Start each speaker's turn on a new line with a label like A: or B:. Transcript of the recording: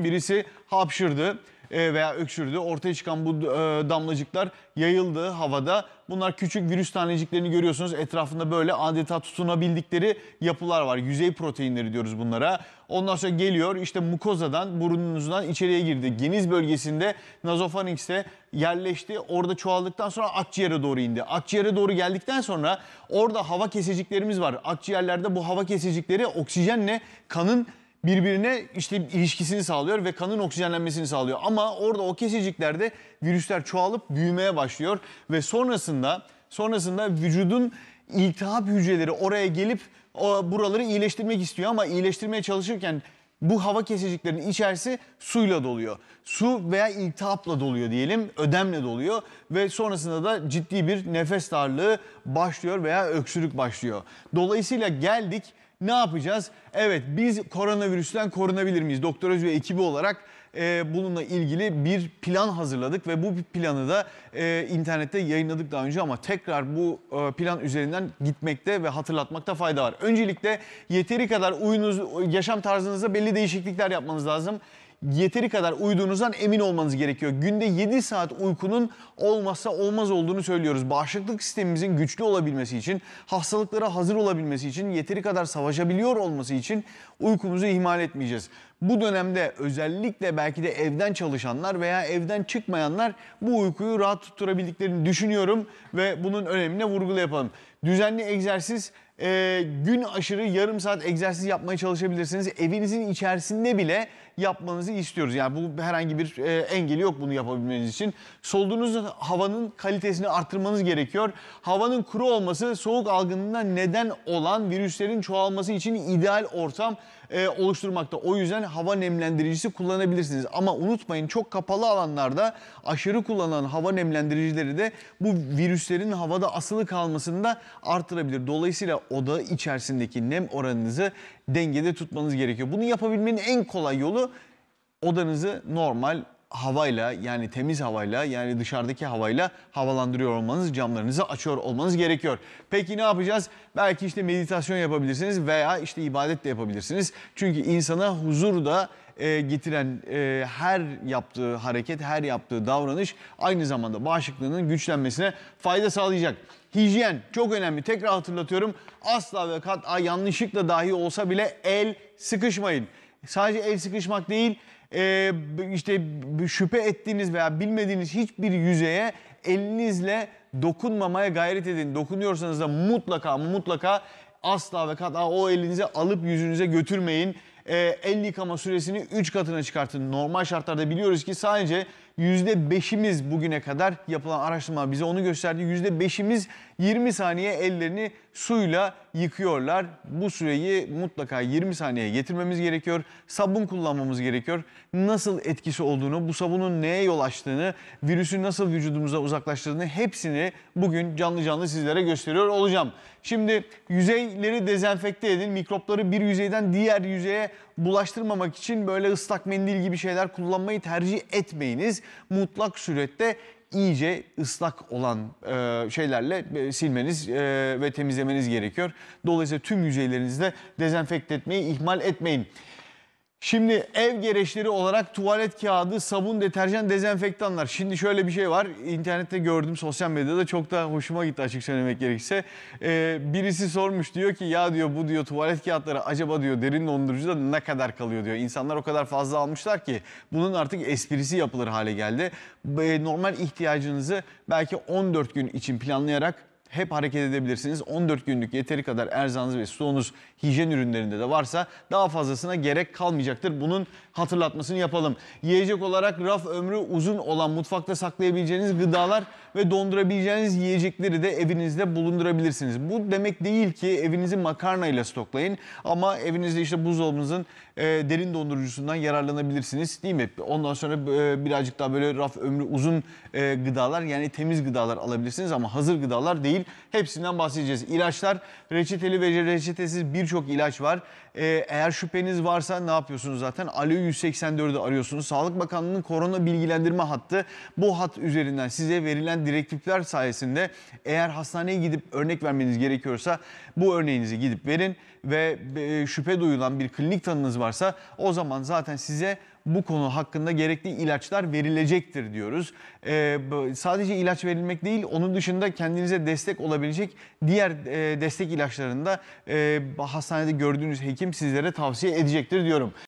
A: Birisi hapşırdı e, veya öksürdü. Ortaya çıkan bu e, damlacıklar yayıldı havada. Bunlar küçük virüs taneciklerini görüyorsunuz. Etrafında böyle adeta tutunabildikleri yapılar var. Yüzey proteinleri diyoruz bunlara. Ondan sonra geliyor işte mukozadan burnunuzdan içeriye girdi. Geniz bölgesinde nazofaringste yerleşti. Orada çoğaldıktan sonra akciğere doğru indi. Akciğere doğru geldikten sonra orada hava keseciklerimiz var. Akciğerlerde bu hava kesecikleri oksijenle kanın birbirine işte ilişkisini sağlıyor ve kanın oksijenlenmesini sağlıyor. Ama orada o kesiciklerde virüsler çoğalıp büyümeye başlıyor ve sonrasında sonrasında vücudun iltihap hücreleri oraya gelip o, buraları iyileştirmek istiyor ama iyileştirmeye çalışırken bu hava kesiciklerinin içerisi suyla doluyor. Su veya iltihapla doluyor diyelim, ödemle doluyor ve sonrasında da ciddi bir nefes darlığı başlıyor veya öksürük başlıyor. Dolayısıyla geldik ne yapacağız? Evet biz koronavirüsten korunabilir miyiz? Doktor Öz ve ekibi olarak e, bununla ilgili bir plan hazırladık ve bu planı da e, internette yayınladık daha önce ama tekrar bu e, plan üzerinden gitmekte ve hatırlatmakta fayda var. Öncelikle yeteri kadar uyunuz, yaşam tarzınızda belli değişiklikler yapmanız lazım yeteri kadar uyuduğunuzdan emin olmanız gerekiyor. Günde 7 saat uykunun olmazsa olmaz olduğunu söylüyoruz. Bağışıklık sistemimizin güçlü olabilmesi için, hastalıklara hazır olabilmesi için, yeteri kadar savaşabiliyor olması için uykumuzu ihmal etmeyeceğiz bu dönemde özellikle belki de evden çalışanlar veya evden çıkmayanlar bu uykuyu rahat tutturabildiklerini düşünüyorum ve bunun önemine vurgulu yapalım. Düzenli egzersiz, e, gün aşırı yarım saat egzersiz yapmaya çalışabilirsiniz. Evinizin içerisinde bile yapmanızı istiyoruz. Yani bu herhangi bir e, engeli yok bunu yapabilmeniz için. Solduğunuz havanın kalitesini arttırmanız gerekiyor. Havanın kuru olması soğuk algınlığına neden olan virüslerin çoğalması için ideal ortam e, oluşturmakta. O yüzden hava nemlendiricisi kullanabilirsiniz. Ama unutmayın çok kapalı alanlarda aşırı kullanılan hava nemlendiricileri de bu virüslerin havada asılı kalmasını da artırabilir. Dolayısıyla oda içerisindeki nem oranınızı dengede tutmanız gerekiyor. Bunu yapabilmenin en kolay yolu odanızı normal havayla yani temiz havayla yani dışarıdaki havayla havalandırıyor olmanız, camlarınızı açıyor olmanız gerekiyor. Peki ne yapacağız? Belki işte meditasyon yapabilirsiniz veya işte ibadet de yapabilirsiniz. Çünkü insana huzur da e, getiren e, her yaptığı hareket, her yaptığı davranış aynı zamanda bağışıklığının güçlenmesine fayda sağlayacak. Hijyen çok önemli. Tekrar hatırlatıyorum. Asla ve kat'a yanlışlıkla dahi olsa bile el sıkışmayın sadece el sıkışmak değil e, işte şüphe ettiğiniz veya bilmediğiniz hiçbir yüzeye elinizle dokunmamaya gayret edin. Dokunuyorsanız da mutlaka mutlaka asla ve kata o elinize alıp yüzünüze götürmeyin. E, el yıkama süresini 3 katına çıkartın. Normal şartlarda biliyoruz ki sadece %5'imiz bugüne kadar yapılan araştırma bize onu gösterdi. %5'imiz 20 saniye ellerini suyla yıkıyorlar. Bu süreyi mutlaka 20 saniyeye getirmemiz gerekiyor. Sabun kullanmamız gerekiyor. Nasıl etkisi olduğunu, bu sabunun neye yol açtığını, virüsü nasıl vücudumuza uzaklaştırdığını hepsini bugün canlı canlı sizlere gösteriyor olacağım. Şimdi yüzeyleri dezenfekte edin. Mikropları bir yüzeyden diğer yüzeye bulaştırmamak için böyle ıslak mendil gibi şeyler kullanmayı tercih etmeyiniz. Mutlak surette iyice ıslak olan e, şeylerle e, silmeniz e, ve temizlemeniz gerekiyor. Dolayısıyla tüm yüzeylerinizi de dezenfekte etmeyi ihmal etmeyin. Şimdi ev gereçleri olarak tuvalet kağıdı, sabun, deterjan, dezenfektanlar. Şimdi şöyle bir şey var. İnternette gördüm, sosyal medyada çok da hoşuma gitti açık söylemek gerekirse. Ee, birisi sormuş diyor ki ya diyor bu diyor tuvalet kağıtları acaba diyor derin dondurucuda ne kadar kalıyor diyor. İnsanlar o kadar fazla almışlar ki bunun artık esprisi yapılır hale geldi. Normal ihtiyacınızı belki 14 gün için planlayarak hep hareket edebilirsiniz. 14 günlük yeteri kadar erzağınız ve stoğunuz hijyen ürünlerinde de varsa daha fazlasına gerek kalmayacaktır. Bunun hatırlatmasını yapalım. Yiyecek olarak raf ömrü uzun olan mutfakta saklayabileceğiniz gıdalar ve dondurabileceğiniz yiyecekleri de evinizde bulundurabilirsiniz. Bu demek değil ki evinizi ile stoklayın ama evinizde işte buzdolabınızın e, derin dondurucusundan yararlanabilirsiniz değil mi? Ondan sonra e, birazcık daha böyle raf ömrü uzun e, gıdalar yani temiz gıdalar alabilirsiniz ama hazır gıdalar değil Hepsinden bahsedeceğiz. İlaçlar, reçeteli ve reçetesiz birçok ilaç var. Ee, eğer şüpheniz varsa ne yapıyorsunuz zaten? Alo 184'ü arıyorsunuz. Sağlık Bakanlığı'nın korona bilgilendirme hattı bu hat üzerinden size verilen direktifler sayesinde eğer hastaneye gidip örnek vermeniz gerekiyorsa bu örneğinizi gidip verin ve e, şüphe duyulan bir klinik tanınız varsa o zaman zaten size bu konu hakkında gerekli ilaçlar verilecektir diyoruz. E, sadece ilaç verilmek değil onun dışında kendinize destek olabilecek diğer e, destek ilaçlarını da e, hastanede gördüğünüz hekim sizlere tavsiye edecektir diyorum.